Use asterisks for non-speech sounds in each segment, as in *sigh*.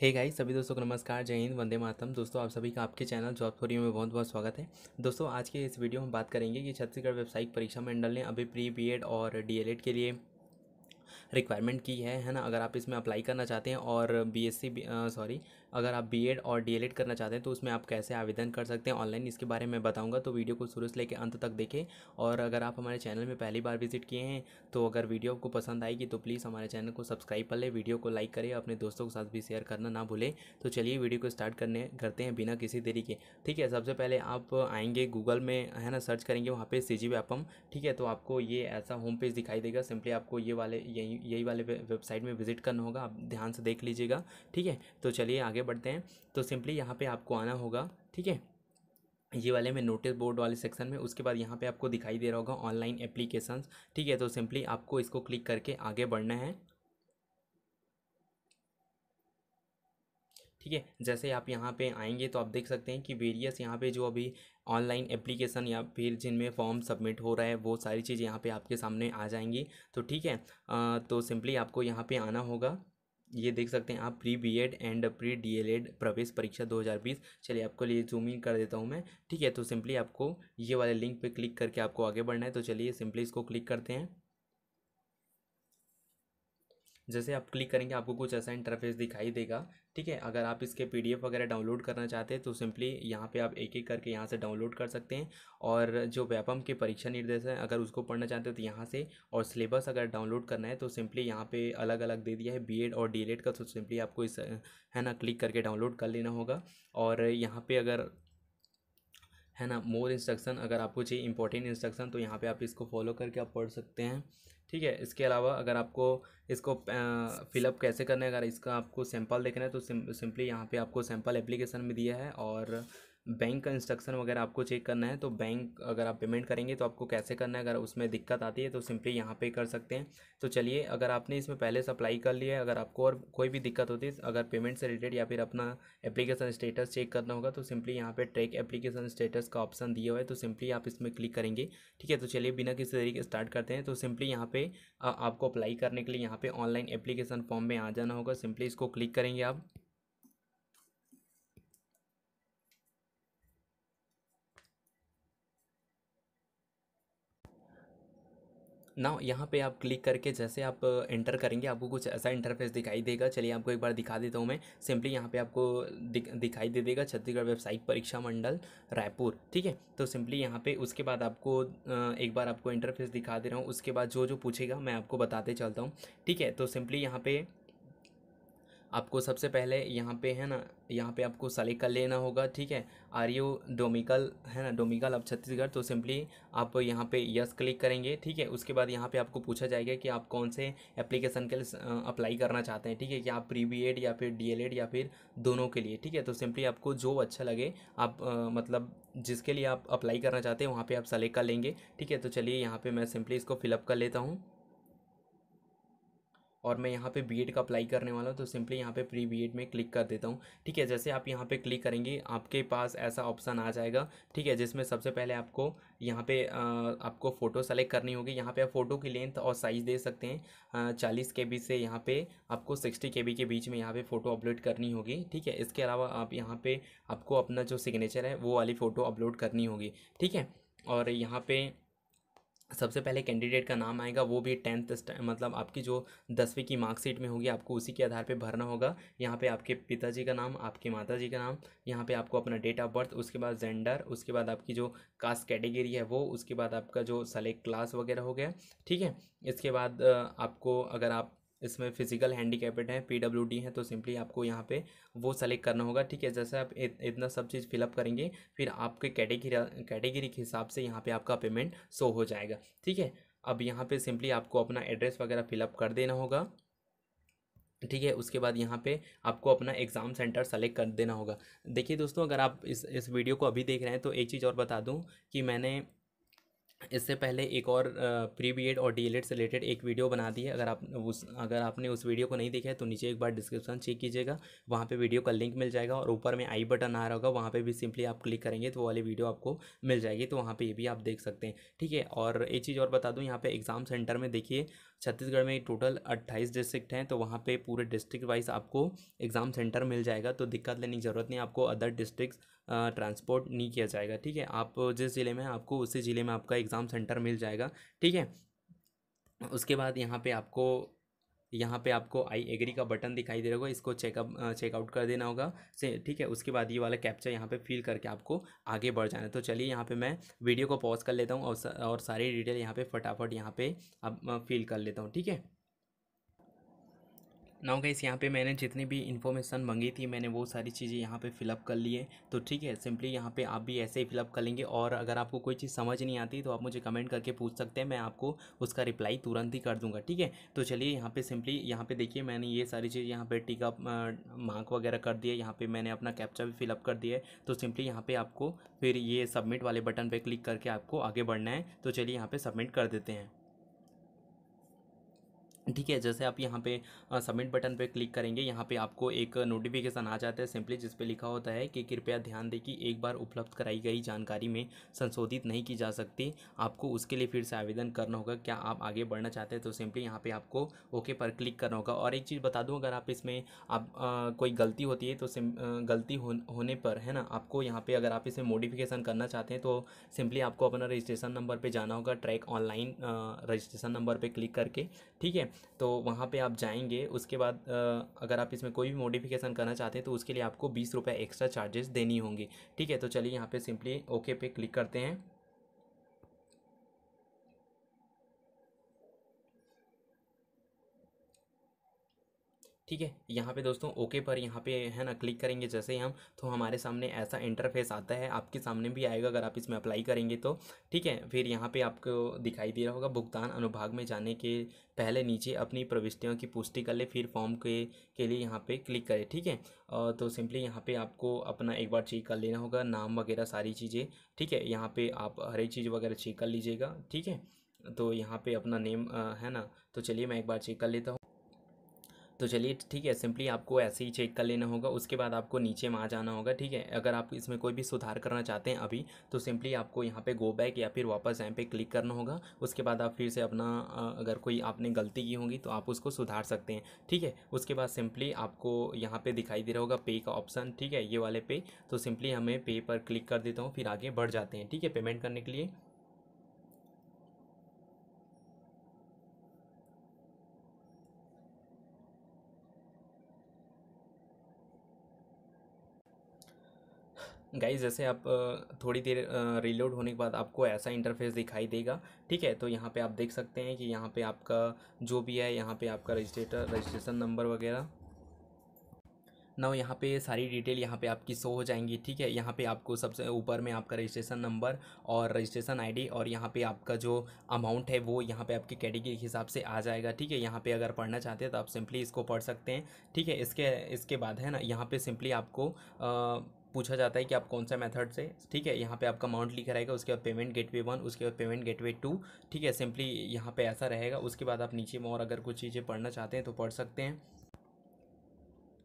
hey guys सभी दोस्तों को नमस्कार जय हिंद वंदे मातम दोस्तों आप सभी का आपके चैनल जॉब थोरी में बहुत बहुत स्वागत है दोस्तों आज के इस वीडियो में बात करेंगे कि छत्तीसगढ़ व्यावसायिक परीक्षा मंडल ने अभी प्री बीएड और डीएलएड के लिए रिक्वायरमेंट की है है ना अगर आप इसमें अप्लाई करना चाहते हैं और बीएससी सॉरी अगर आप बी और डी करना चाहते हैं तो उसमें आप कैसे आवेदन कर सकते हैं ऑनलाइन इसके बारे में बताऊँगा तो वीडियो को शुरू से लेकर अंत तक देखें और अगर आप हमारे चैनल में पहली बार विजिट किए हैं तो अगर वीडियो आपको पसंद आएगी तो प्लीज़ हमारे चैनल को सब्सक्राइब कर लें वीडियो को लाइक करें अपने दोस्तों के साथ भी शेयर करना ना भूलें तो चलिए वीडियो को स्टार्ट करने करते हैं बिना किसी देरी के ठीक है सबसे पहले आप आएंगे गूगल में है ना सर्च करेंगे वहाँ पे सी जी ठीक है तो आपको ये ऐसा होम पेज दिखाई देगा सिंपली आपको ये वाले यही यही वाले वेबसाइट में विजिट करना होगा आप ध्यान से देख लीजिएगा ठीक है तो चलिए आगे आगे बढ़ते हैं तो सिंपली यहाँ पे आपको आना होगा ठीक है ये वाले में नोटिस बोर्ड वाले सेक्शन में उसके बाद यहाँ पे आपको दिखाई दे रहा होगा ऑनलाइन एप्लीकेशंस ठीक है तो सिंपली आपको इसको क्लिक करके आगे बढ़ना है ठीक है जैसे आप यहाँ पे आएंगे तो आप देख सकते हैं कि वेरियस यहाँ पे जो अभी ऑनलाइन एप्लीकेशन या फिर जिनमें फॉर्म सबमिट हो रहा है वो सारी चीज़ यहाँ पे आपके सामने आ जाएंगी तो ठीक है आ, तो सिंपली आपको यहाँ पे आना होगा ये देख सकते हैं आप pre B ed and pre D L ed प्रवेश परीक्षा 2020 चलिए आपको लिए जूम इन कर देता हूँ मैं ठीक है तो सिंपली आपको ये वाले लिंक पे क्लिक करके आपको आगे बढ़ना है तो चलिए सिंपली इसको क्लिक करते हैं जैसे आप क्लिक करेंगे आपको कुछ ऐसा इंटरफेस दिखाई देगा ठीक है अगर आप इसके पी वगैरह डाउनलोड करना चाहते हैं तो सिंपली यहाँ पे आप एक एक करके यहाँ से डाउनलोड कर सकते हैं और जो व्यापम के परीक्षा निर्देश हैं अगर उसको पढ़ना चाहते हो तो यहाँ से और सिलेबस अगर डाउनलोड करना है तो सिंपली यहाँ पे अलग अलग दे दिया है बी और डी का तो सिंपली आपको इस है ना क्लिक करके डाउनलोड कर लेना होगा और यहाँ पर अगर है ना मोर इंस्ट्रक्शन अगर आपको चाहिए इंपॉर्टेंट इंस्ट्रक्शन तो यहाँ पर आप इसको फॉलो करके आप पढ़ सकते हैं ठीक है इसके अलावा अगर आपको इसको फिलअप कैसे करना है अगर इसका आपको सैंपल देखना है तो सिंपली यहाँ पे आपको सैंपल एप्लीकेशन में दिया है और बैंक का इंस्ट्रक्शन वगैरह आपको चेक करना है तो बैंक अगर आप पेमेंट करेंगे तो आपको कैसे करना है अगर उसमें दिक्कत आती है तो सिंपली यहाँ पे कर सकते हैं तो चलिए अगर आपने इसमें पहले से अप्लाई कर लिया है अगर आपको और कोई भी दिक्कत होती है अगर पेमेंट से रिलेटेड या फिर अपना एप्लीकेशन स्टेटस चेक करना होगा तो सिंपली यहाँ पर ट्रैक एप्लीकेशन स्टेटस का ऑप्शन दिया हुआ है तो सिंपली आप इसमें क्लिक करेंगे ठीक है तो चलिए बिना किसी तरीके स्टार्ट करते हैं तो सिंपली यहाँ पे आपको अप्लाई करने के लिए यहाँ पर ऑनलाइन एप्लीकेशन फॉर्म में आ जाना होगा सिंपली इसको क्लिक करेंगे आप ना यहाँ पे आप क्लिक करके जैसे आप एंटर करेंगे आपको कुछ ऐसा इंटरफेस दिखाई देगा चलिए आपको एक बार दिखा देता हूँ मैं सिंपली यहाँ पे आपको दिख दिखाई दे देगा छत्तीसगढ़ व्यावसायिक परीक्षा मंडल रायपुर ठीक है तो सिंपली यहाँ पे उसके बाद आपको एक बार आपको इंटरफेस दिखा दे रहा हूँ उसके बाद जो जो पूछेगा मैं आपको बताते चलता हूँ ठीक है तो सिंपली यहाँ पर आपको सबसे पहले यहाँ पे है ना यहाँ पे आपको सेलेक्ट कर लेना होगा ठीक है आर यू डोमिकल है ना डोमिकल अब छत्तीसगढ़ तो सिंपली आप यहाँ पे यस क्लिक करेंगे ठीक है उसके बाद यहाँ पे आपको पूछा जाएगा कि आप कौन से एप्लीकेशन के लिए अप्लाई करना चाहते हैं ठीक है कि आप प्री बी एड या फिर डी एल एड या फिर दोनों के लिए ठीक है तो सिंपली आपको जो अच्छा लगे आप आ, मतलब जिसके लिए आप अप्लाई करना चाहते हैं वहाँ पर आप सेलेक्ट कर लेंगे ठीक है तो चलिए यहाँ पर मैं सिंपली इसको फिलअप कर लेता हूँ और मैं यहाँ पे बीएड का अप्लाई करने वाला हूँ तो सिंपली यहाँ पे प्री बीएड में क्लिक कर देता हूँ ठीक है जैसे आप यहाँ पे क्लिक करेंगे आपके पास ऐसा ऑप्शन आ जाएगा ठीक है जिसमें सबसे पहले आपको यहाँ पे आ, आपको फ़ोटो सेलेक्ट करनी होगी यहाँ पे आप फ़ोटो की लेंथ और साइज़ दे सकते हैं चालीस के से यहाँ पर आपको सिक्सटी के के बीच में यहाँ पर फ़ोटो अपलोड करनी होगी ठीक है इसके अलावा आप यहाँ पर आपको अपना जो सिग्नेचर है वो वाली फ़ोटो अपलोड करनी होगी ठीक है और यहाँ पर सबसे पहले कैंडिडेट का नाम आएगा वो भी टेंथ मतलब आपकी जो दसवीं की मार्कशीट में होगी आपको उसी के आधार पे भरना होगा यहाँ पे आपके पिताजी का नाम आपके माताजी का नाम यहाँ पे आपको अपना डेट ऑफ बर्थ उसके बाद जेंडर उसके बाद आपकी जो कास्ट कैटेगरी है वो उसके बाद आपका जो सेलेक्ट क्लास वगैरह हो गया ठीक है इसके बाद आपको अगर आप इसमें फिजिकल हैंडीकेपेड डब्ल्यू डी है तो सिंपली आपको यहाँ पे वो सेलेक्ट करना होगा ठीक है जैसे आप इतना सब चीज़ फिलअप करेंगे फिर आपके कैटेगरी कैटेगरी के हिसाब से यहाँ पे आपका पेमेंट शो हो जाएगा ठीक है अब यहाँ पे सिंपली आपको अपना एड्रेस वगैरह फिलअप कर देना होगा ठीक है उसके बाद यहाँ पे आपको अपना एग्ज़ाम सेंटर सेलेक्ट कर देना होगा देखिए दोस्तों अगर आप इस इस वीडियो को अभी देख रहे हैं तो एक चीज़ और बता दूँ कि मैंने इससे पहले एक और प्री बी एड और डी एल से रिलेटेड एक वीडियो बना दी है अगर आप उस अगर आपने उस वीडियो को नहीं देखा है तो नीचे एक बार डिस्क्रिप्शन चेक कीजिएगा वहाँ पे वीडियो का लिंक मिल जाएगा और ऊपर में आई बटन आ रहा होगा वहाँ पे भी सिंपली आप क्लिक करेंगे तो वो वाली वीडियो आपको मिल जाएगी तो वहाँ पर ये भी आप देख सकते हैं ठीक है और एक चीज़ और बता दूँ यहाँ पर एग्ज़ाम सेंटर में देखिए छत्तीसगढ़ में टोटल अट्ठाईस डिस्ट्रिक्ट हैं तो वहाँ पर पूरे डिस्ट्रिक्ट वाइज आपको एग्ज़ाम सेंटर मिल जाएगा तो दिक्कत लेने की ज़रूरत नहीं आपको अदर डिस्ट्रिक्ट ट्रांसपोर्ट नहीं किया जाएगा ठीक है आप जिस ज़िले में आपको उसी ज़िले में आपका एग्ज़ाम सेंटर मिल जाएगा ठीक है उसके बाद यहाँ पे आपको यहाँ पे आपको आई एग्री का बटन दिखाई दे रहा होगा इसको चेकअप चेकआउट कर देना होगा से ठीक है उसके बाद ये वाला कैप्चर यहाँ पे फिल करके आपको आगे बढ़ जाना है तो चलिए यहाँ पे मैं वीडियो को पॉज कर लेता हूँ और और सारी डिटेल यहाँ पे फटाफट यहाँ पे अब फिल कर लेता हूँ ठीक है नाउ गाइस यहाँ पे मैंने जितनी भी इन्फॉर्मेशन मंगी थी मैंने वो सारी चीज़ें यहाँ पे फिलअप कर लिए तो ठीक है सिंपली यहाँ पे आप भी ऐसे ही फिलअप कर लेंगे और अगर आपको कोई चीज़ समझ नहीं आती तो आप मुझे कमेंट करके पूछ सकते हैं मैं आपको उसका रिप्लाई तुरंत ही कर दूंगा ठीक है तो चलिए यहाँ पर सिंपली यहाँ पर देखिए मैंने ये सारी चीज़ यहाँ पर टीका मार्क वगैरह कर दिया यहाँ पर मैंने अपना कैप्चा भी फिलअप कर दिया है तो सिंपली यहाँ पर आपको फिर ये सबमिट वाले बटन पर क्लिक करके आपको आगे बढ़ना है तो चलिए यहाँ पर सबमिट कर देते हैं ठीक है जैसे आप यहाँ पे सबमिट बटन पे क्लिक करेंगे यहाँ पे आपको एक नोटिफिकेशन आ जाता है सिंपली जिस पे लिखा होता है कि कृपया ध्यान दें कि एक बार उपलब्ध कराई गई जानकारी में संशोधित नहीं की जा सकती आपको उसके लिए फिर से आवेदन करना होगा क्या आप आगे बढ़ना चाहते हैं तो सिंपली यहाँ पर आपको ओके पर क्लिक करना होगा और एक चीज़ बता दूँ अगर आप इसमें आप आ, कोई गलती होती है तो सिम गलती हो, होने पर है ना आपको यहाँ पर अगर आप इसे मोडिफिकेशन करना चाहते हैं तो सिंपली आपको अपना रजिस्ट्रेशन नंबर पर जाना होगा ट्रैक ऑनलाइन रजिस्ट्रेशन नंबर पर क्लिक करके ठीक है तो वहाँ पे आप जाएंगे उसके बाद अगर आप इसमें कोई भी मॉडिफिकेशन करना चाहते हैं तो उसके लिए आपको बीस रुपये एक्स्ट्रा चार्जेस देनी होंगी ठीक है तो चलिए यहाँ पे सिंपली ओके पे क्लिक करते हैं ठीक है यहाँ पे दोस्तों ओके पर यहाँ पे है ना क्लिक करेंगे जैसे ही हम तो हमारे सामने ऐसा इंटरफेस आता है आपके सामने भी आएगा अगर आप इसमें अप्लाई करेंगे तो ठीक है फिर यहाँ पे आपको दिखाई दे रहा होगा भुगतान अनुभाग में जाने के पहले नीचे अपनी प्रविष्टियों की पुष्टि कर ले फिर फॉर्म के के लिए यहाँ पे क्लिक करें ठीक है तो सिंपली यहाँ पे आपको अपना एक बार चेक कर लेना होगा नाम वगैरह सारी चीज़ें ठीक है यहाँ पे आप हर एक चीज़ वगैरह चेक कर लीजिएगा ठीक है तो यहाँ पे अपना नेम है ना तो चलिए मैं एक बार चेक कर लेता हूँ तो चलिए ठीक है सिंपली आपको ऐसे ही चेक कर लेना होगा उसके बाद आपको नीचे में आ जाना होगा ठीक है अगर आप इसमें कोई भी सुधार करना चाहते हैं अभी तो सिंपली आपको यहाँ पे गो बैक या फिर वापस यहाँ पे क्लिक करना होगा उसके बाद आप फिर से अपना अगर कोई आपने गलती की होगी तो आप उसको सुधार सकते हैं ठीक है उसके बाद सिंपली आपको यहाँ पर दिखाई दे रहा होगा पे का ऑप्शन ठीक है ये वाले पे तो सिंपली हमें पे पर क्लिक कर देता हूँ फिर आगे बढ़ जाते हैं ठीक है पेमेंट करने के लिए गाइज जैसे आप थोड़ी देर रिलोड होने के बाद आपको ऐसा इंटरफेस दिखाई देगा ठीक है तो यहाँ पे आप देख सकते हैं कि यहाँ पे आपका जो भी है यहाँ पे आपका रजिस्ट्रेटर रजिस्ट्रेशन नंबर वगैरह ना यहाँ पे सारी डिटेल यहाँ पे आपकी शो हो जाएंगी ठीक है यहाँ पे आपको सबसे ऊपर में आपका रजिस्ट्रेशन नंबर और रजिस्ट्रेशन आईडी और यहाँ पे आपका जो अमाउंट है वो यहाँ पे आपकी कैटेगरी के हिसाब से आ जाएगा ठीक है यहाँ पे अगर पढ़ना चाहते हैं तो आप सिंपली इसको पढ़ सकते हैं ठीक है इसके इसके बाद है ना यहाँ पर सिंपली आपको आ, पूछा जाता है कि आप कौन सा मेथड से ठीक है यहाँ पे आपका अमाउंट लिखा रहेगा उसके बाद पेमेंट गेटवे वन उसके बाद पेमेंट गेटवे टू ठीक है सिंपली यहाँ पे ऐसा रहेगा उसके बाद आप नीचे में और अगर कुछ चीज़ें पढ़ना चाहते हैं तो पढ़ सकते हैं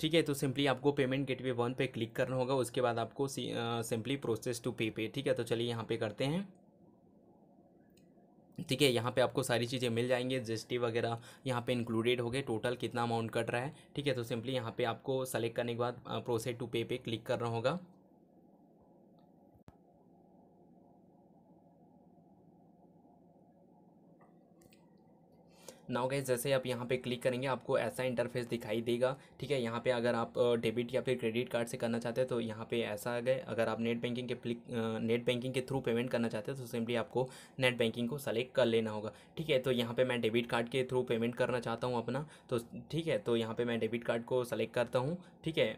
ठीक है तो सिंपली आपको पेमेंट गेटवे वन पे क्लिक करना होगा उसके बाद आपको सिंपली प्रोसेस टू पे पे ठीक है तो चलिए यहाँ पे करते हैं ठीक है यहाँ पे आपको सारी चीज़ें मिल जाएंगी जी वगैरह यहाँ पे इंक्लूडेड हो गए टोटल कितना अमाउंट कट रहा है ठीक है तो सिंपली यहाँ पे आपको सेलेक्ट करने के बाद प्रोसेड टू पे पे क्लिक करना होगा नाउ गाइज जैसे आप यहाँ पे क्लिक करेंगे आपको ऐसा इंटरफेस दिखाई देगा ठीक है यहाँ पे अगर आप डेबिट या फिर क्रेडिट कार्ड से करना चाहते हैं तो यहाँ पे ऐसा आ गए अगर आप नेट बैंकिंग के नेट बैंकिंग के थ्रू पेमेंट करना चाहते हैं तो सिंपली आपको नेट बैंकिंग को सेलेक्ट कर लेना होगा ठीक है तो यहाँ पर मैं डेबिट कार्ड के थ्रू पेमेंट करना चाहता हूँ अपना तो ठीक है तो यहाँ पर मैं डेबिट कार्ड को सेलेक्ट करता हूँ ठीक है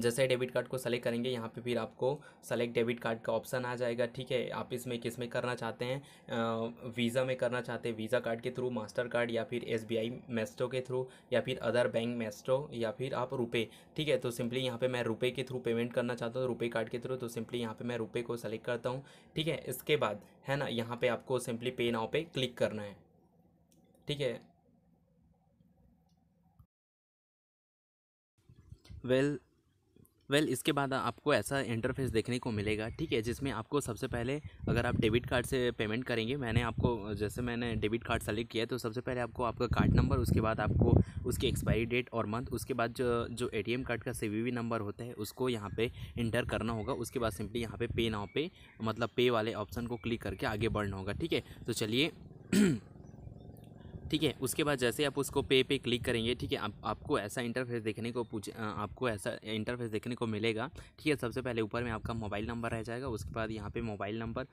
जैसे डेबिट कार्ड को सेलेक्ट करेंगे यहाँ पे फिर आपको सेलेक्ट डेबिट कार्ड का ऑप्शन आ जाएगा ठीक है आप इसमें किस में करना चाहते हैं वीज़ा में करना चाहते हैं वीज़ा कार्ड के थ्रू मास्टर कार्ड या फिर एस बी आई मेस्टो के थ्रू या फिर अदर बैंक मेस्टो या फिर आप रुपए ठीक है तो सिंपली यहाँ पर मैं रुपे के थ्रू पेमेंट करना चाहता हूँ रुपे कार्ड के थ्रू तो सिंपली यहाँ पर मैं रुपये को सेलेक्ट करता हूँ ठीक है इसके बाद है ना यहाँ पर आपको सिंपली पे नाव पर क्लिक करना है ठीक है वेल well, वेल well, इसके बाद आपको ऐसा इंटरफेस देखने को मिलेगा ठीक है जिसमें आपको सबसे पहले अगर आप डेबिट कार्ड से पेमेंट करेंगे मैंने आपको जैसे मैंने डेबिट कार्ड सेलेक्ट किया तो सबसे पहले आपको आपका कार्ड नंबर उसके बाद आपको उसकी एक्सपायरी डेट और मंथ उसके बाद जो जो ए कार्ड का सी नंबर होता है उसको यहाँ पर इंटर करना होगा उसके बाद सिंपली यहाँ पर पे, पे नाव पे मतलब पे वाले ऑप्शन को क्लिक करके आगे बढ़ना होगा ठीक है तो चलिए *clears throat* ठीक है उसके बाद जैसे आप उसको पे पे क्लिक करेंगे ठीक है आप, आपको ऐसा इंटरफेस देखने को पूछ आपको ऐसा इंटरफेस देखने को मिलेगा ठीक है सबसे पहले ऊपर में आपका मोबाइल नंबर रह जाएगा उसके बाद यहाँ पे मोबाइल नंबर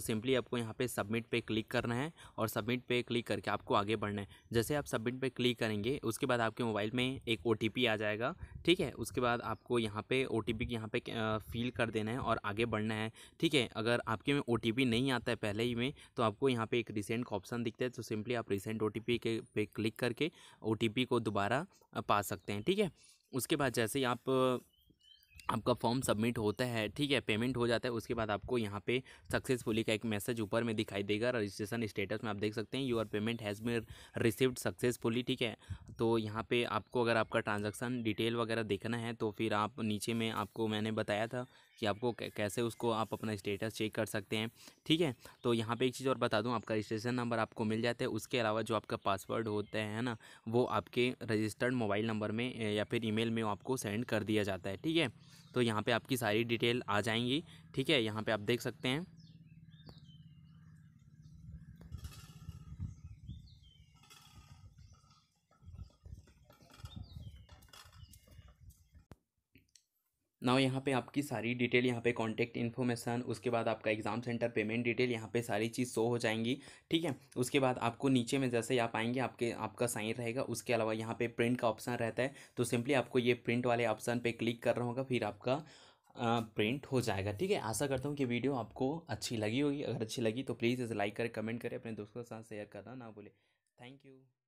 सिंपली आपको यहाँ पे सबमिट पे क्लिक करना है और सबमिट पे क्लिक करके आपको आगे बढ़ना है जैसे आप सबमिट पे क्लिक करेंगे उसके बाद आपके मोबाइल में एक ओ आ जाएगा ठीक है उसके बाद आपको यहाँ पे ओ टी पी यहाँ पे फिल कर देना है और आगे बढ़ना है ठीक है अगर आपके में ओ टी पी नहीं आता है पहले ही में तो आपको यहाँ पे एक रिसेंट का ऑप्शन दिखता है तो सिंपली आप रिसेंट ओ टी पी के पे क्लिक करके ओ टी पी को दोबारा पा सकते हैं ठीक है उसके बाद जैसे ही आप आपका फॉर्म सबमिट होता है ठीक है पेमेंट हो जाता है उसके बाद आपको यहाँ पे सक्सेसफुली का एक मैसेज ऊपर में दिखाई देगा रजिस्ट्रेशन स्टेटस में आप देख सकते हैं your payment has been received successfully ठीक है तो यहाँ पे आपको अगर आपका ट्रांजैक्शन डिटेल वगैरह देखना है तो फिर आप नीचे में आपको मैंने बताया था कि आपको कैसे उसको आप अपना स्टेटस चेक कर सकते हैं ठीक है तो यहाँ पे एक चीज़ और बता दूँ आपका रजिस्ट्रेशन नंबर आपको मिल जाता है उसके अलावा जो आपका पासवर्ड होता है ना वो आपके रजिस्टर्ड मोबाइल नंबर में या फिर ईमेल में आपको सेंड कर दिया जाता है ठीक है तो यहाँ पे आपकी सारी डिटेल आ जाएंगी ठीक है यहाँ पे आप देख सकते हैं नाउ यहाँ पे आपकी सारी डिटेल यहाँ पे कॉन्टैक्ट इन्फॉर्मेशन उसके बाद आपका एग्जाम सेंटर पेमेंट डिटेल यहाँ पे सारी चीज़ शो हो जाएंगी ठीक है उसके बाद आपको नीचे में जैसे ही आप आएंगे आपके आपका साइन रहेगा उसके अलावा यहाँ पे प्रिंट का ऑप्शन रहता है तो सिंपली आपको ये प्रिंट वाले ऑप्शन पर क्लिक कर रहा होगा फिर आपका प्रिंट हो जाएगा ठीक है आशा करता हूँ कि वीडियो आपको अच्छी लगी होगी अगर अच्छी लगी तो प्लीज़ इसे लाइक करें कमेंट करें अपने दोस्तों के साथ शेयर करना ना भूलें थैंक यू